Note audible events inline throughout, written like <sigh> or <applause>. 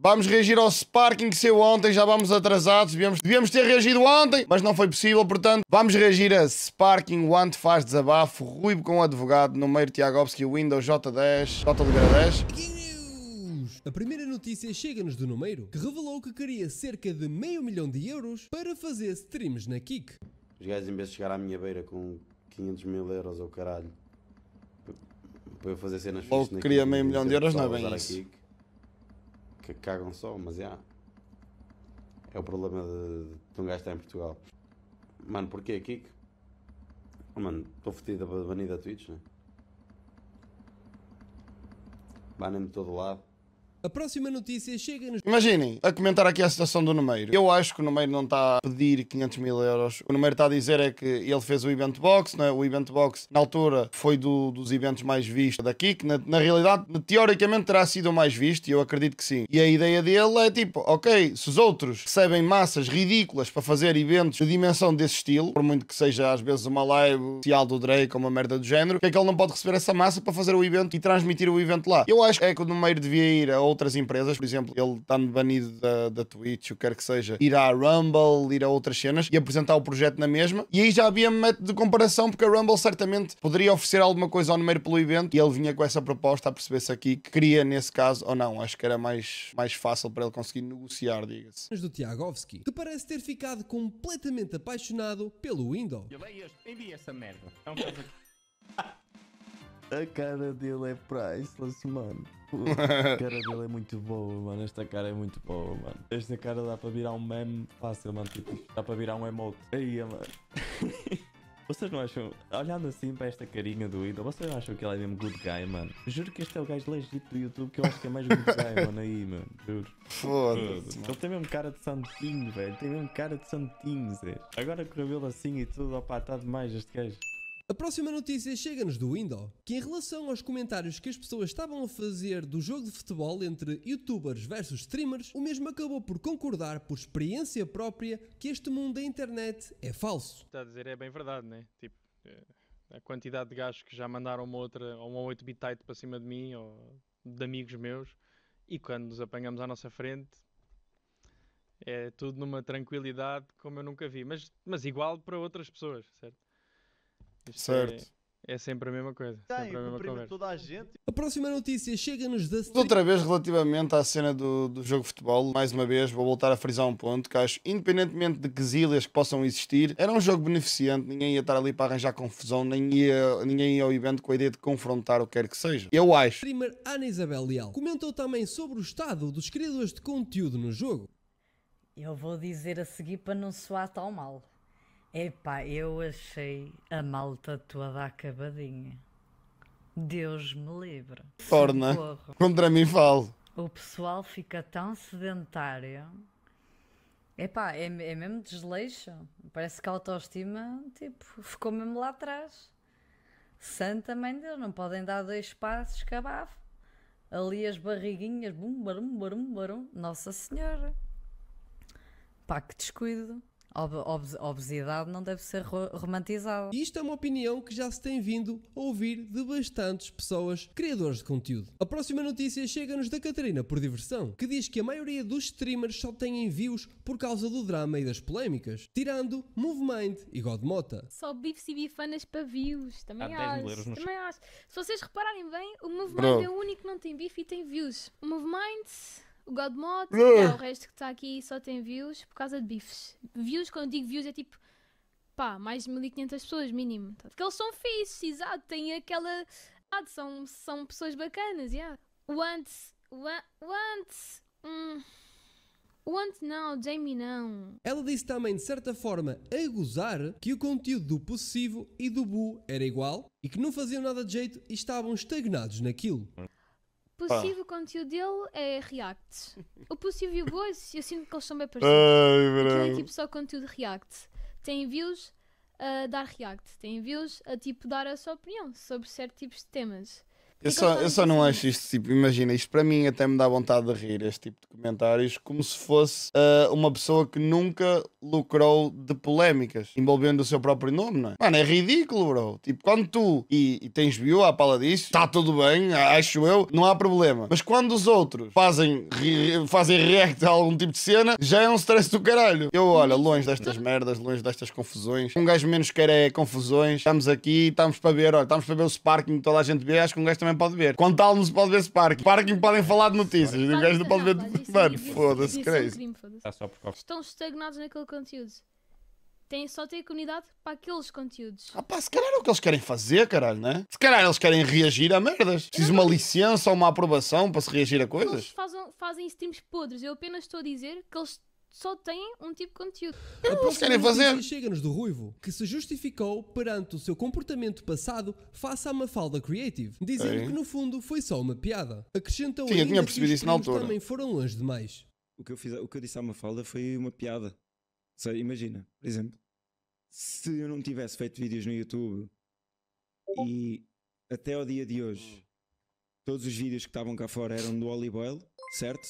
Vamos reagir ao sparking que saiu ontem, já vamos atrasados, devíamos, devíamos ter reagido ontem, mas não foi possível, portanto, vamos reagir a sparking, o Ant faz desabafo, ruído com o advogado, no meio Tiagovski, Windows J10, J Oliveira 10. A primeira notícia chega-nos do Numeiro, que revelou que queria cerca de meio milhão de euros para fazer streams na Kik. Os gajos, em vez de chegar à minha beira com 500 mil euros ou caralho, para eu fazer cenas fixas na Kik... queria meio milhão de euros, não é bem isso. Kik, que cagam só, mas é. É o problema de, de um gajo estar em Portugal. Mano, porquê, Kiko? Oh, mano, estou fodido a banir da Twitch, né? Banem-me todo lado. A próxima notícia chega-nos. Imaginem, a comentar aqui a situação do Numeiro. Eu acho que o Numeiro não está a pedir 500 mil euros. O Numeiro está a dizer é que ele fez o event box, né? o event box na altura foi do, dos eventos mais vistos daqui, que na, na, realidade, teoricamente, terá sido o mais visto e eu acredito que sim. E a ideia dele é tipo, ok, se os outros recebem massas ridículas para fazer eventos de dimensão desse estilo, por muito que seja às vezes uma live social do Drake ou uma merda do género, que é que ele não pode receber essa massa para fazer o evento e transmitir o evento lá? Eu acho é que o Numeiro devia ir a outras empresas, por exemplo, ele está banido da, da Twitch, o que quer que seja, ir à Rumble, ir a outras cenas e apresentar o projeto na mesma. E aí já havia método de comparação, porque a Rumble certamente poderia oferecer alguma coisa ao número pelo evento e ele vinha com essa proposta a perceber-se aqui que queria nesse caso ou não. Acho que era mais, mais fácil para ele conseguir negociar, diga-se. Mas do Tiagovski, que parece ter ficado completamente apaixonado pelo Windows. Eu leio este, envia essa merda. Então a cara dele é priceless, mano. <laughs> A cara dele é muito boa, mano. Esta cara é muito boa, mano. Esta cara dá para virar um meme fácil, mano. Tipo, dá para virar um emote. Aí, mano. <laughs> Vocês não acham, olhando assim para esta carinha do Idol, vocês não acham que ele é mesmo good guy, mano? Juro que este é o gajo legítimo do YouTube que eu acho que é mais good guy, <laughs> mano, aí, mano. Juro. Foda-se. Ele tem mesmo cara de santinho, velho. Tem mesmo cara de santinho, Zé. Agora com o cabelo assim e tudo, opa, está demais este gajo. A próxima notícia chega-nos do Window, que em relação aos comentários que as pessoas estavam a fazer do jogo de futebol entre youtubers versus streamers, o mesmo acabou por concordar, por experiência própria, que este mundo da internet é falso. Está a dizer, é bem verdade, né? Tipo, eh, a quantidade de gajos que já mandaram uma outra, ou uma 8 bit tight para cima de mim, ou de amigos meus, e quando nos apanhamos à nossa frente, é tudo numa tranquilidade como eu nunca vi, mas, mas igual para outras pessoas, certo? Isto é- certo. É, é, sempre a mesma coisa. Tem, sempre a mesma conversa. toda a gente. A próxima notícia chega-nos da. Outra vez, relativamente à cena do, do jogo de futebol, mais uma vez, vou voltar a frisar um ponto que acho, independentemente de que que possam existir, era um jogo beneficente, ninguém ia estar ali para arranjar confusão, nem ia, ninguém ia ao evento com a ideia de confrontar o que quer que seja. Eu acho. Primeiro, Ana Isabel Leal comentou também sobre o estado dos criadores de conteúdo no jogo. Eu vou dizer a seguir para não soar tão mal. Epá, eu achei a malta toda acabadinha. Deus me livre. Torna. Socorro. Contra mim falo. O pessoal fica tão sedentário. Epá, é, é mesmo desleixo. Parece que a autoestima tipo, ficou mesmo lá atrás. Santa mãe Deus, não podem dar dois passos que Ali as barriguinhas, bum, barum, barum, barum. Nossa Senhora. Pá, que descuido ob ob obesidade não deve ser romantizada. Isto é uma opinião que já se tem vindo a ouvir de bastantes pessoas, criadores de conteúdo. A próxima notícia chega-nos da Catarina por diversão, que diz que a maioria dos streamers só têm envios por causa do drama e das polémicas, tirando Movemind e Godmota. Só bifes e bifanas para views, também há. acho, também nos... acho. Se vocês repararem bem, o Movemind Bro. é o único que não tem bife e tem views. O Movemind... O Godmod, uh. o resto que está aqui só tem views por causa de bifes. Views, quando digo views, é tipo pá, mais de 1500 pessoas, mínimo. Tá, porque eles são fixes, exato, têm aquela. Ah, são, são pessoas bacanas, yeah. O antes. O antes. Hum. O não, Jamie não. Ela disse também, de certa forma, a gozar que o conteúdo do possessivo e do bu era igual e que não faziam nada de jeito e estavam estagnados naquilo possível conteúdo dele é react. O possível e o boas, eu sinto que eles são bem parecidos. Ai, é tipo só conteúdo react. Tem views a dar react. Tem views a tipo dar a sua opinião sobre certos tipos de temas. Eu só, eu só não acho isto, tipo, imagina, isto para mim até me dá vontade de rir, este tipo de comentários, como se fosse uh, uma pessoa que nunca lucrou de polémicas, envolvendo o seu próprio nome, não é? Mano, é ridículo, bro. Tipo, quando tu e, e tens view à pala disso, está tudo bem, acho eu, não há problema. Mas quando os outros fazem, re, fazem react a algum tipo de cena, já é um stress do caralho. Eu, olha, longe destas merdas, longe destas confusões, um gajo menos quer é confusões, estamos aqui, estamos para ver, olha, estamos para ver o Sparking, toda a gente vê, acho que um gajo também também pode ver. Quando tal, não se pode ver esse parque. Parking podem falar de notícias. O gajo não pode ver. É Mano, foda-se, é creio. É Estão estagnados naquele conteúdo. Tem só ter comunidade para aqueles conteúdos. Ah pá, se calhar é o que eles querem fazer, caralho, né? Se calhar eles querem reagir a merdas. precisa uma licença ou uma aprovação para se reagir a coisas. Eles fazem, fazem streams podres. Eu apenas estou a dizer que eles só tem um tipo de conteúdo. É o então, que querem fazer. Chega-nos do Ruivo, que se justificou perante o seu comportamento passado face à Mafalda Creative, dizendo Ei. que no fundo foi só uma piada. Acrescentou Sim, eu que percebido altura. também foram longe demais. O que eu, fiz, o que eu disse à Mafalda foi uma piada. Sei, imagina, por exemplo, se eu não tivesse feito vídeos no YouTube e até ao dia de hoje todos os vídeos que estavam cá fora eram do olive oil, certo?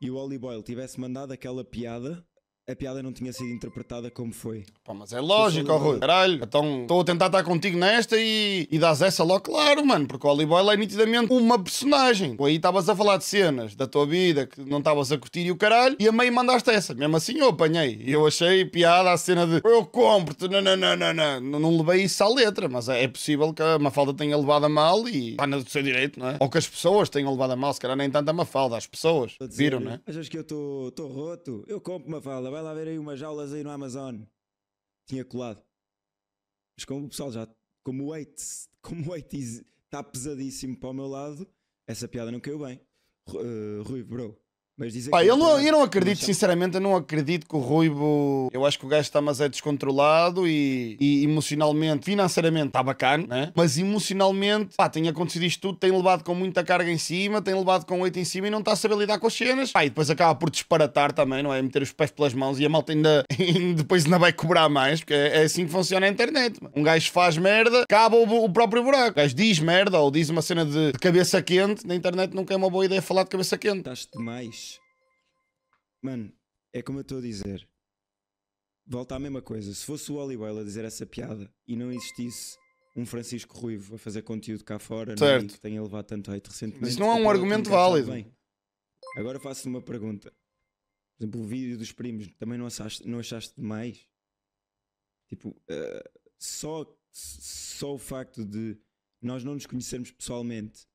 e o Olive Boyle tivesse mandado aquela piada a piada não tinha sido interpretada como foi. Pá, mas é lógico, oh, Rui. Caralho, então estou a tentar estar contigo nesta e, e dás essa logo, claro, mano, porque o Boy é nitidamente uma personagem. Pô, aí estavas a falar de cenas da tua vida que não estavas a curtir e o caralho, e a meio mandaste essa. Mesmo assim eu apanhei. E eu achei piada a cena de eu compro-te, não, não, não, não, não. Não levei isso à letra, mas é, é possível que a Mafalda tenha levado a mal e pá, no seu direito, não é? Ou que as pessoas tenham levado a mal, se calhar nem tanto a Mafalda, as pessoas. Dizer, viram, não é? Achas que eu estou roto? Eu compro Mafalda vai lá ver aí umas aulas aí no Amazon. Tinha colado. Mas como o pessoal já, como o weight, como o weight está pesadíssimo para o meu lado, essa piada não caiu bem. Uh, Rui, bro, mas Pá, eu, não, eu não acredito, não sinceramente, eu não acredito que o Ruibo, Eu acho que o gajo está mais é descontrolado e, e emocionalmente, financeiramente está bacana, né? mas emocionalmente, pá, tem acontecido isto tudo, tem levado com muita carga em cima, tem levado com oito em cima e não está a saber lidar com as cenas. Pá, e depois acaba por disparatar também, não é? Meter os pés pelas mãos e a malta ainda <laughs> depois ainda vai cobrar mais, porque é, é assim que funciona a internet. Mano. Um gajo faz merda, acaba o, o, próprio buraco. O gajo diz merda ou diz uma cena de, de cabeça quente, na internet nunca é uma boa ideia falar de cabeça quente. Estás demais. Mano, é como eu estou a dizer. Volta à mesma coisa. Se fosse o Oli a dizer essa piada e não existisse um Francisco Ruivo a fazer conteúdo cá fora, é? certo. Não, que tenha levado tanto hate recentemente. Isso não é um argumento válido. Agora faço-te uma pergunta. Por exemplo, o vídeo dos primos, também não achaste, não achaste demais? Tipo, uh, só, só o facto de nós não nos conhecermos pessoalmente,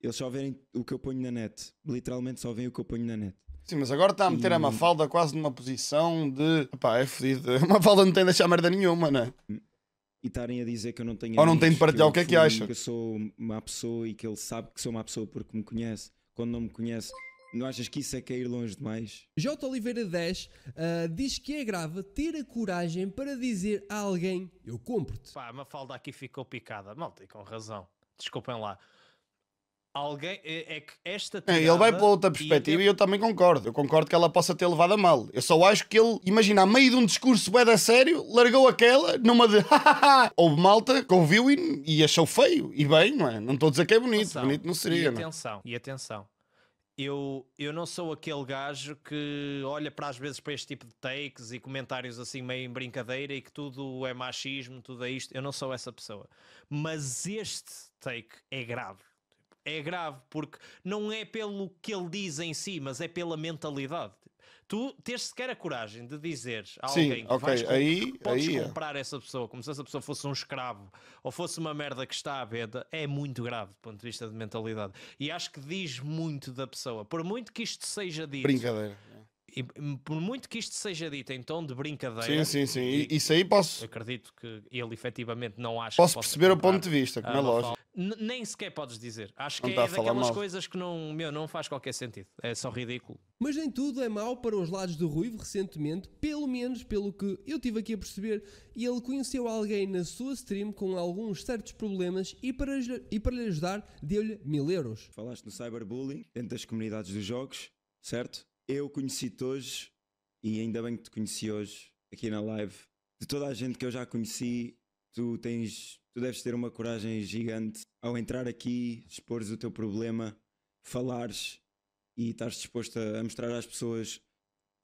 eles só verem o que eu ponho na net. Literalmente só veem o que eu ponho na net. Sim, mas agora está a meter e... a hum. Mafalda quase numa posição de. Pá, é fodido. <laughs> A Mafalda não tem de deixar merda nenhuma, né? E estarem a dizer que eu não tenho. Ou não tem de partilhar o que é que acha. Que eu sou uma pessoa e que ele sabe que sou uma pessoa porque me conhece. Quando não me conhece, não achas que isso é cair longe demais? J. Oliveira 10 uh, ah, diz que é grave ter a coragem para dizer a alguém: Eu compro-te. Pá, a Mafalda aqui ficou picada. Malta, e com razão. Desculpem lá. Alguém, é, é que esta é, Ele vai para outra perspectiva e, e eu também concordo. Eu concordo que ela possa ter levado a mal. Eu só acho que ele, imagina, a meio de um discurso bem sério, largou aquela numa de <laughs> houve malta que ouviu e, e, achou feio. E bem, não é? Não estou a dizer que é bonito, atenção. bonito não seria. E é? atenção, não. e atenção. Eu, eu não sou aquele gajo que olha para às vezes para este tipo de takes e comentários assim meio em brincadeira e que tudo é machismo, tudo é isto. Eu não sou essa pessoa. Mas este take é grave é grave, porque não é pelo que ele diz em si, mas é pela mentalidade. Tu tens sequer a coragem de dizer a alguém Sim, que, okay. vais, aí, que podes aí, é. comprar é. essa pessoa, como se essa pessoa fosse um escravo ou fosse uma merda que está à venda, é muito grave do ponto de vista de mentalidade. E acho que diz muito da pessoa. Por muito que isto seja dito. Brincadeira e, por muito que isto seja dito em tom de brincadeira, sim, sim, sim. E, isso aí posso. Acredito que ele efetivamente não acha. Posso perceber o ponto de vista, como é ah, lógico. Nem sequer podes dizer. Acho não que tá é daquelas mal. coisas que não, meu, não faz qualquer sentido. É só ridículo. Mas nem tudo é mau para os lados do Ruivo recentemente, pelo menos pelo que eu tive aqui a perceber. E ele conheceu alguém na sua stream com alguns certos problemas e para, e para lhe ajudar deu-lhe mil euros. Falaste no cyberbullying, dentro das comunidades dos jogos, certo? eu conheci-te hoje e ainda bem que te conheci hoje aqui na live. De toda a gente que eu já conheci, tu tens, tu deves ter uma coragem gigante ao entrar aqui, expores o teu problema, falares e estás disposto a mostrar às pessoas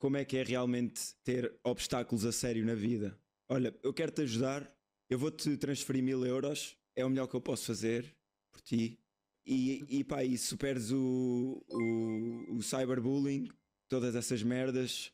como é que é realmente ter obstáculos a sério na vida. Olha, eu quero te ajudar, eu vou-te transferir mil euros, é o melhor que eu posso fazer por ti. E, e pá, e superes o, o, o cyberbullying, todas essas merdas,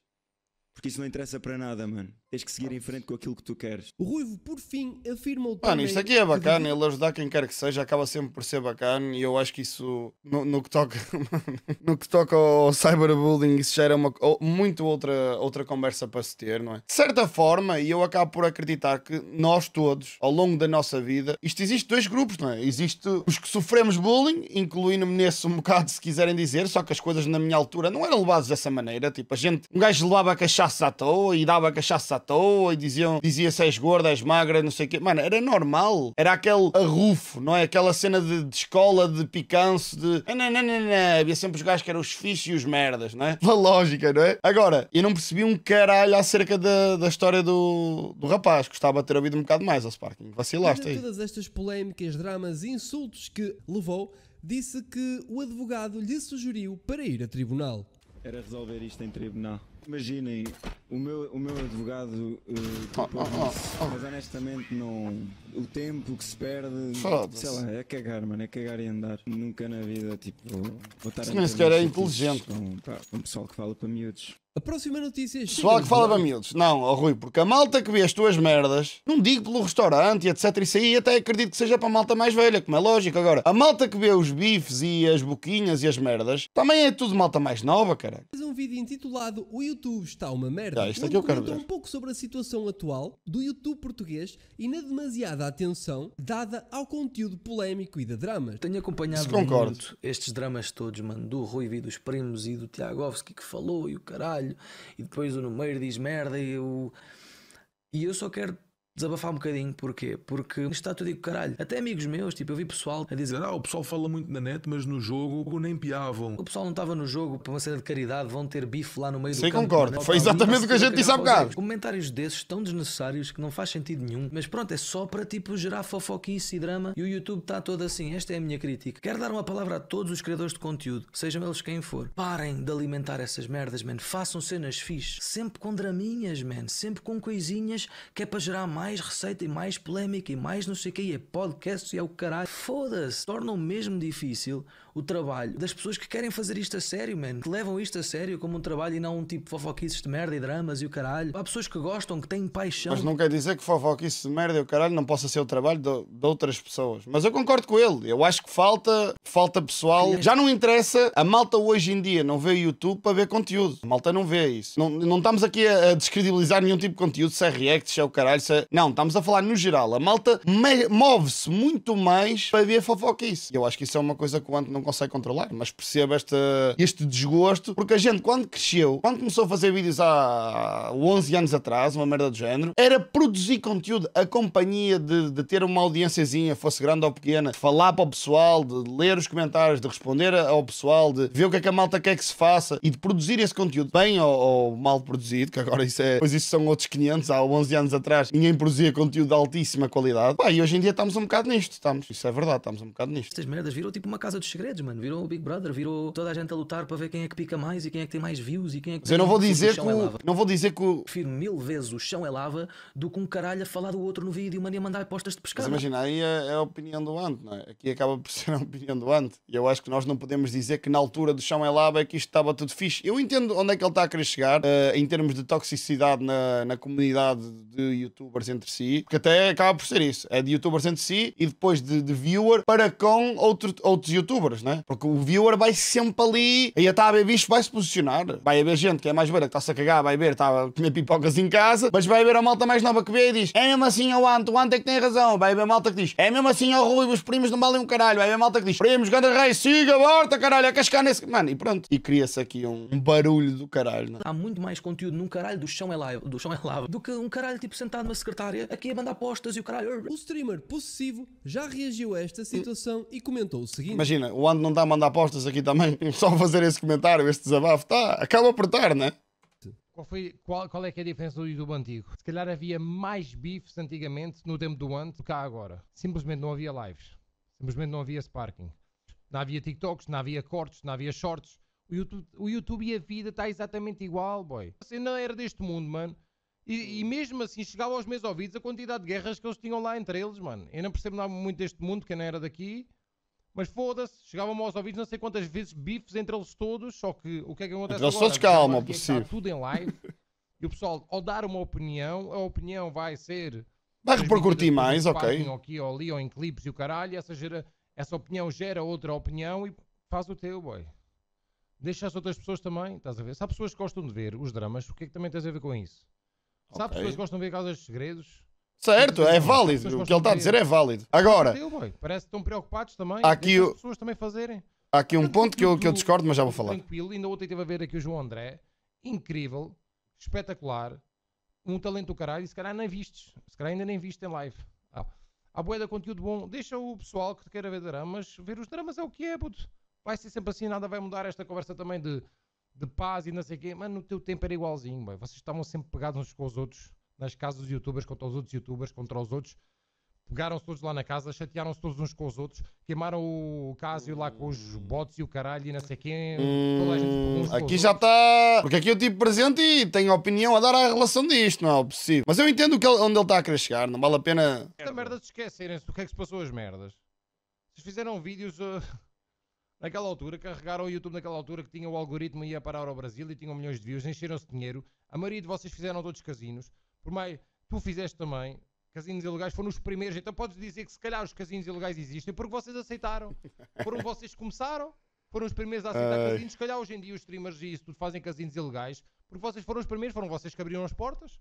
porque isso não interessa para nada, mano. Tens que seguir em frente com aquilo que tu queres. O Ruivo, por fim, afirma Mano, também... isto aqui é bacana, ele ajudar quem quer que seja acaba sempre por ser bacana e eu acho que isso, no, no que toca <laughs> no que toca ao cyberbullying, isso gera era uma, muito outra, outra conversa para se ter, não é? De certa forma, e eu acabo por acreditar que nós todos, ao longo da nossa vida, isto existe dois grupos, não é? Existe os que sofremos bullying, incluindo-me nesse um bocado, se quiserem dizer, só que as coisas na minha altura não eram levadas dessa maneira, tipo, a gente, um gajo levava cachaça à toa e dava cachaça à toa e diziam, dizia-se és gorda, és magra, não sei o quê. Mano, era normal. Era aquele arrufo, não é? Aquela cena de, de escola, de picanço, de. Não, não, não, não. Havia sempre os gajos que eram os fixos e os merdas, não é? Uma <laughs> lógica, não é? Agora, eu não percebi um caralho acerca da, da história do, do rapaz. Gostava de ter ouvido um bocado mais ao Sparking. Vacilaste aí. Todas estas polémicas, dramas e insultos que levou, disse que o advogado lhe sugeriu para ir a tribunal. Era resolver isto em tribunal. Imaginem, o meu, o meu advogado. Uh, oh, oh, oh, oh, Mas honestamente, não. O tempo que se perde. se Sei lá, é cagar, mano. É cagar e andar. Nunca na vida, tipo. Vou estar Isso nem sequer é inteligente. Com, pá, um pessoal que fala para miúdos. A próxima notícia é. Pessoal que fala para miúdos. Não, oh, Rui, porque a malta que vê as tuas merdas, não digo pelo restaurante etc. Isso aí até acredito que seja para a malta mais velha, como é lógico. Agora, a malta que vê os bifes e as boquinhas e as merdas, também é tudo malta mais nova, cara. Mas um vídeo intitulado O YouTube está uma merda, ah, isto aqui é eu quero ver. um pouco sobre a situação atual do YouTube português e na demasiada atenção dada ao conteúdo polémico e de dramas. Tenho acompanhado muito estes dramas todos, mano, do Rui e dos primos e do Tiagovski que falou e o caralho, e depois o Numeiro diz merda e o... E eu só quero desabafar um bocadinho. Porquê? Porque está tudo e caralho. Até amigos meus, tipo, eu vi pessoal a dizer: Ah, o pessoal fala muito na net, mas no jogo nem piavam. O pessoal não estava no jogo para uma cena de caridade, vão ter bife lá no meio Sim, do campo. Sim, concordo. É? Foi exatamente o que a gente disse há bocado. Comentários desses tão desnecessários que não faz sentido nenhum. Mas pronto, é só para tipo gerar fofoquice e drama. E o YouTube está todo assim. Esta é a minha crítica. Quero dar uma palavra a todos os criadores de conteúdo, sejam eles quem for. Parem de alimentar essas merdas, man. Façam cenas fixe. Sempre com draminhas, man. Sempre com coisinhas que é para gerar mais mais receita e mais polémica e mais não sei o que, e é podcast e é o caralho. Foda-se! Torna o mesmo difícil o trabalho das pessoas que querem fazer isto a sério, man. Que levam isto a sério como um trabalho e não um tipo fofoquices de merda e dramas e o caralho. Há pessoas que gostam, que têm paixão. Mas não quer dizer que fofoquices de merda e o caralho não possa ser o trabalho de, de outras pessoas. Mas eu concordo com ele. Eu acho que falta, falta pessoal. Já não interessa. A malta hoje em dia não vê YouTube para ver conteúdo. A malta não vê isso. Não, não estamos aqui a, a descredibilizar nenhum tipo de conteúdo, se é react, se é o caralho, se é... Não, estamos a falar no geral. A malta move-se muito mais para ver fofoquice. Eu acho que isso é uma coisa que o Ant não consegue controlar, mas percebo este desgosto, porque a gente, quando cresceu, quando começou a fazer vídeos há 11 anos atrás, uma merda do género, era produzir conteúdo, a companhia de, de ter uma audiênciazinha, fosse grande ou pequena, falar para o pessoal, de ler os comentários, de responder ao pessoal, de ver o que é que a malta quer que se faça e de produzir esse conteúdo bem ou, ou mal produzido, que agora isso é. Pois isso são outros 500, há 11 anos atrás, ninguém produzia conteúdo de altíssima qualidade. Pá, e hoje em dia estamos um bocado nisto, estamos. Isso é verdade, estamos um bocado nisto. Estas merdas virou tipo uma casa dos segredos, mano. Virou o Big Brother, virou toda a gente a lutar para ver quem é que pica mais e quem é que tem mais views e quem é que. Mas eu não vou dizer é que. O... É não vou dizer que. O... Prefiro mil vezes o chão é lava do que um caralho a falar do outro no vídeo e uma nem mandar postas de pescar. Mas imagina, aí é, é, a opinião do Ant, não é? Aqui acaba por <laughs> ser a opinião do Ant. E eu acho que nós não podemos dizer que na altura do chão é lava é que isto estava tudo fixe. Eu entendo onde é que ele está a querer chegar uh, em termos de toxicidade na, na comunidade de youtubers entre si, que até acaba por ser isso. É de youtubers entre si e depois de, de viewer para com outro, outros youtubers, né? Porque o viewer vai sempre ali e está a ver bicho, vai se posicionar. Vai haver gente que é mais velha que está-se a cagar, vai ver, está a comer pipocas em casa, mas vai haver a malta mais nova que vê e diz: é mesmo assim o Ant, o Ant é que tem razão. Vai haver a malta que diz: é mesmo assim o Rui, os primos não valem um caralho. Vai haver a malta que diz: primos, grande rei, siga, borta, caralho, a cascar nesse. Mano, e pronto. E cria-se aqui um, um barulho do caralho, né? Há muito mais conteúdo num caralho do chão é lava, do chão é lava, do que um caralho tipo sentado numa secretária aqui a mandar postas e o caralho. O streamer possessivo já reagiu a esta situação e comentou o seguinte: Imagina, o Ando não está a mandar postas aqui também, <laughs> só fazer esse comentário, este desabafo, tá, acaba a apertar, né? Qual, foi, qual, qual, é que é a diferença do YouTube antigo? Se calhar havia mais bifes antigamente, no tempo do Ando, do que há agora. Simplesmente não havia lives. Simplesmente não havia sparking. Não havia TikToks, não havia cortes, não havia shorts. O YouTube, o YouTube e a vida está exatamente igual, boy. Você não era deste mundo, mano. E, e, uhum. mesmo assim chegava aos meus ouvidos a quantidade de guerras que eles tinham lá entre eles, mano. Eu não percebo nada muito deste mundo, que não era daqui. Mas foda-se, chegavam aos ouvidos não sei quantas vezes bifes entre eles todos, só que o que é que acontece eles agora? Eles calma, é possível. Está tudo em live e o pessoal, ao dar uma opinião, a opinião vai ser... Vai repercutir mais, ok. Ou aqui ou ali ou em clipes e o caralho, essa, gera, essa opinião gera outra opinião e faz o teu, boy. Deixa as outras pessoas também, estás a ver? Se há pessoas que gostam de ver os dramas, o que é que também tens a ver com isso? Sabe, pessoas gostam de ver causas de segredos. Certo, é válido. O que ele está a dizer é válido. Agora. Parece que estão preocupados também. Aqui as pessoas também fazerem. Há aqui um ponto que eu, que eu discordo, mas já vou falar. Tranquilo, ainda ontem estive a ver aqui o João André. Incrível, espetacular. Um talento do caralho. E se calhar nem vistes. Se calhar ainda nem viste em live. Ah, há boia de conteúdo bom. Deixa o pessoal que queira ver dramas ver os dramas é o que é, puto. Vai ser sempre assim, nada vai mudar esta conversa também de de paz e não sei o quê. Mano, no teu tempo era igualzinho, boy. vocês estavam sempre pegados uns com os outros, nas casas dos youtubers contra os outros youtubers, contra os outros. Pegaram-se todos lá na casa, chatearam-se todos uns com os outros, queimaram o e lá com os hum. bots e o caralho e não sei quem. Hum, aqui já está. Porque aqui eu tive presente e tenho opinião a dar à relação disto, não é possível. Mas eu entendo ele, onde ele está a querer chegar, não vale a pena. Esta merda de esquecerem-se do que é que se passou as merdas. Vocês fizeram vídeos. Uh... Naquela altura, carregaram o YouTube naquela altura que tinha o algoritmo e ia parar ao Brasil e tinham milhões de views, encheram-se de dinheiro. A maioria de vocês fizeram todos casinos. Por mais, tu fizeste também. Casinos ilegais foram os primeiros. Então podes dizer que se calhar os casinos ilegais existem porque vocês aceitaram. <laughs> Foram vocês que começaram. Foram os primeiros a aceitar casinos. Se calhar hoje em dia os streamers e isso tudo fazem casinos ilegais porque vocês foram os primeiros. Foram vocês que abriram as portas.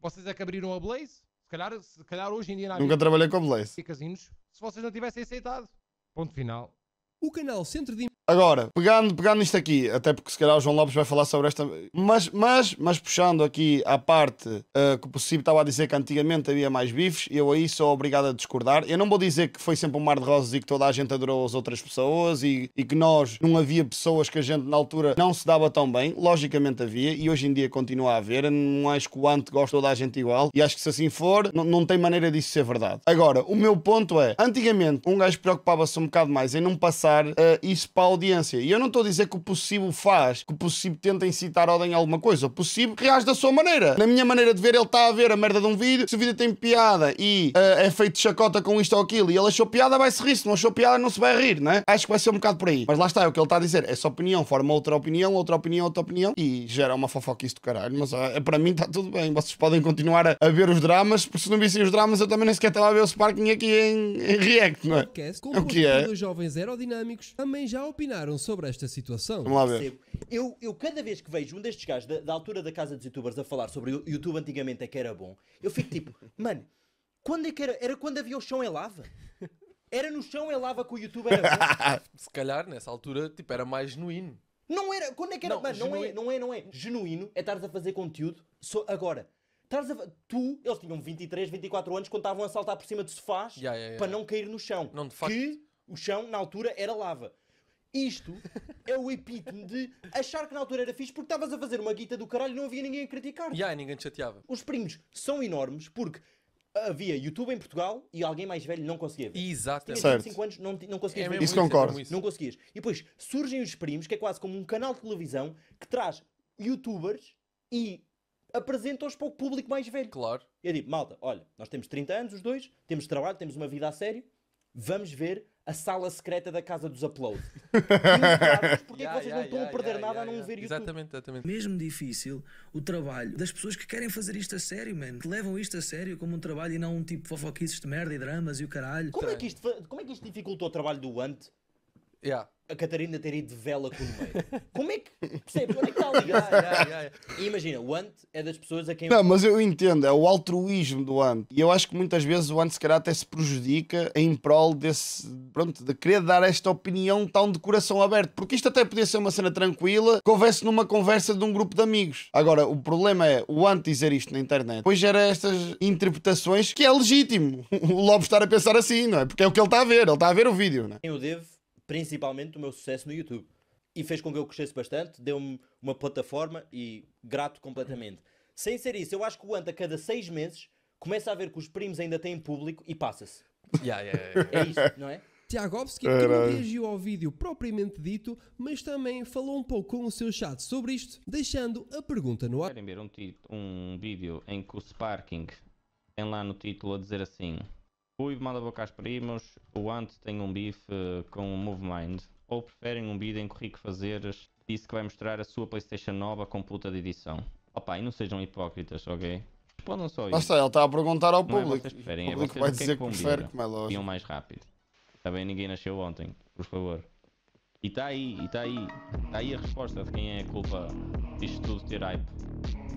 Vocês é que abriram a Blaze. Se calhar, se calhar hoje em dia... Nunca trabalhei com Blaze. Casinos, se vocês não tivessem aceitado. Ponto final. O canal Centro de Agora, pegando, pegando isto aqui, até porque se calhar o João Lopes vai falar sobre esta. Mas, mas, mas puxando aqui à parte uh, que o possível estava a dizer que antigamente havia mais bifes, eu aí sou obrigado a discordar. Eu não vou dizer que foi sempre um mar de rosas e que toda a gente adorou as outras pessoas e, e que nós não havia pessoas que a gente na altura não se dava tão bem. Logicamente havia e hoje em dia continua a haver. não acho que o ante gosta toda a gente igual e acho que se assim for, não tem maneira disso ser verdade. Agora, o meu ponto é: antigamente um gajo preocupava-se um bocado mais em não passar uh, isso para audiência. E eu não estou a dizer que o possível faz, que o possível tenta incitar alguém a alguma coisa. O possível reage da sua maneira. Na minha maneira de ver, ele está a ver a merda de um vídeo. Se o vídeo tem piada e uh, é feito chacota com isto ou aquilo e ele achou piada, vai-se rir. Se não achou piada, não se vai rir, né? Acho que vai ser um bocado por aí. Mas lá está, é o que ele está a dizer. Essa é opinião forma outra opinião, outra opinião, outra opinião e gera uma fofoquice do caralho. Mas uh, para mim está tudo bem. Vocês podem continuar a, a, ver os dramas, porque se não vissem os dramas, eu também nem sequer estava a ver o Sparking aqui em, em React, não é? é o que é? jovens aerodinâmicos, também já opinião opinaram sobre esta situação? Vamos lá ver. Eu, eu cada vez que vejo um destes gajos da, da altura da casa dos youtubers a falar sobre o YouTube antigamente é que era bom, eu fico tipo, <laughs> mano, quando é que era? Era quando havia o chão em lava. Era no chão em lava que o YouTube era bom. <laughs> Se calhar nessa altura tipo, era mais genuíno. Não era, quando é que era? Não, mano, não é, não é, não é. Genuíno é estares a fazer conteúdo agora. Estás a... Tu, eles tinham 23, 24 anos quando estavam a saltar por cima de sofás yeah, yeah, yeah. para não cair no chão. Não, de facto. Que o chão, na altura, era lava. Isto é o epítome de achar que na altura era fixe porque estavas a fazer uma guita do caralho e não havia ninguém a criticar. E yeah, ninguém te chateava. Os primos são enormes porque havia YouTube em Portugal e alguém mais velho não conseguia ver. Exato. Tinha 25 anos, não, não conseguias é ver. Isso é concordo. Não conseguias. E depois surgem os primos, que é quase como um canal de televisão que traz youtubers e apresenta-os para o público mais velho. Claro. Eu digo, malta, olha, nós temos 30 anos os dois, temos trabalho, temos uma vida a sério, vamos ver a sala secreta da casa dos uploads. <laughs> Porque yeah, vocês yeah, não estão yeah, a perder nada a não ver YouTube? Exatamente, exatamente. Mesmo difícil o trabalho das pessoas que querem fazer isto a sério, mano. Que levam isto a sério como um trabalho e não um tipo fofoquices de merda e dramas e o caralho. Como é tá. que isto, como é que isto dificultou o trabalho do Ant? Yeah. A Catarina ter ido de vela com o meio. <laughs> Como é que. Percebe? Onde é que está ligado? Imagina, o Ant é das pessoas a quem. Não, mas eu entendo, é o altruísmo do Ant. E eu acho que muitas vezes o Ant se calhar até se prejudica em prol desse. Pronto, de querer dar esta opinião tão de coração aberto. Porque isto até podia ser uma cena tranquila que houvesse numa conversa de um grupo de amigos. Agora, o problema é o Ant dizer isto na internet. Pois gera estas interpretações que é legítimo <laughs> o Lobo estar a pensar assim, não é? Porque é o que ele está a ver, ele está a ver o vídeo, não é? Eu devo principalmente o meu sucesso no YouTube e fez com que eu crescesse bastante, deu-me uma plataforma e grato completamente. Sem ser isso, eu acho que o Ant a cada seis meses começa a ver que os primos ainda têm público e passa-se. Yeah, yeah, yeah, é isso, não é? Tiagovski que não reagiu ao vídeo propriamente dito, mas também falou um pouco com o seu chat sobre isto, deixando a pergunta no ar. Querem ver um, um vídeo em que o Sparking tem lá no título a dizer assim Rui manda boca aos primos, o Ant tem um bife eh, com o Movemind ou preferem um vídeo em que o Rico Fazeres disse que vai mostrar a sua Playstation nova com puta de edição? Opa, e não sejam hipócritas, ok? Respondam só isso. Ah, está, ele está a perguntar ao não é público. É preferem, o é público é vai dizer que, que prefere, como é lógico. Iam mais rápido. Também ninguém nasceu ontem, por favor. E está aí, e está aí. Está aí a resposta de quem é a culpa disto tudo ter hype.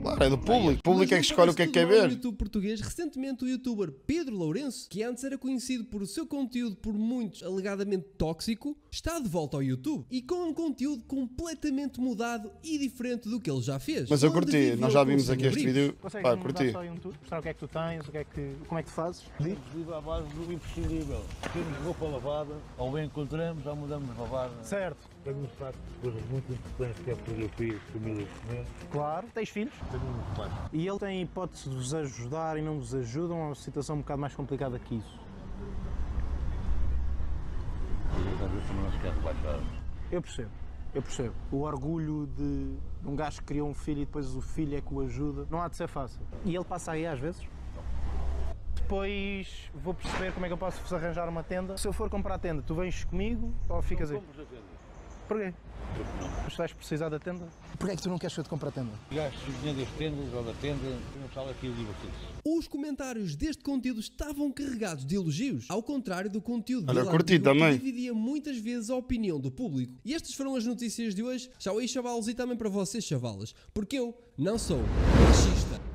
Claro, é do público. O público é que escolhe o que é que quer ver. YouTube português, recentemente o youtuber Pedro Lourenço, que antes era conhecido por o seu conteúdo por muitos alegadamente tóxico, está de volta ao YouTube e com um conteúdo completamente mudado e diferente do que ele já fez. Mas eu curti, nós já vimos aqui este vídeo. Consegue Pá, curti. Só um mostrar o que é que tu tens, o que é que, como é que tu fazes? Vivo à base do imprescindível. Temos roupa lavada, ou bem encontramos, ou mudamos lavada. Certo. Tenho um de coisas muito importantes, que é fotografias, comida, comer. Claro, tens filhos? Tenho um pai. E ele tem hipótese de vos ajudar e não vos ajudam? uma situação um bocado mais complicada que isso? Às vezes também não se quer rebaixar. Eu percebo. Eu percebo. O orgulho de um gajo que criou um filho e depois o filho é que o ajuda. Não há de ser fácil. E ele passa aí às vezes? Depois vou perceber como é que eu posso vos arranjar uma tenda. Se eu for comprar a tenda, tu vens comigo ou ficas aí? Porquê? Porque vais precisar da tenda? Porquê é que tu não queres que eu te compre a tenda? Gastos de dinheiro das tendas ou da tenda, não pessoal aqui divertir-se. Os comentários deste conteúdo estavam carregados de elogios, ao contrário do conteúdo Olha, de curti também. que dividia muitas vezes a opinião do público. E estas foram as notícias de hoje. Tchau aí, chavalos, e também para vocês, chavalas, porque eu não sou machista.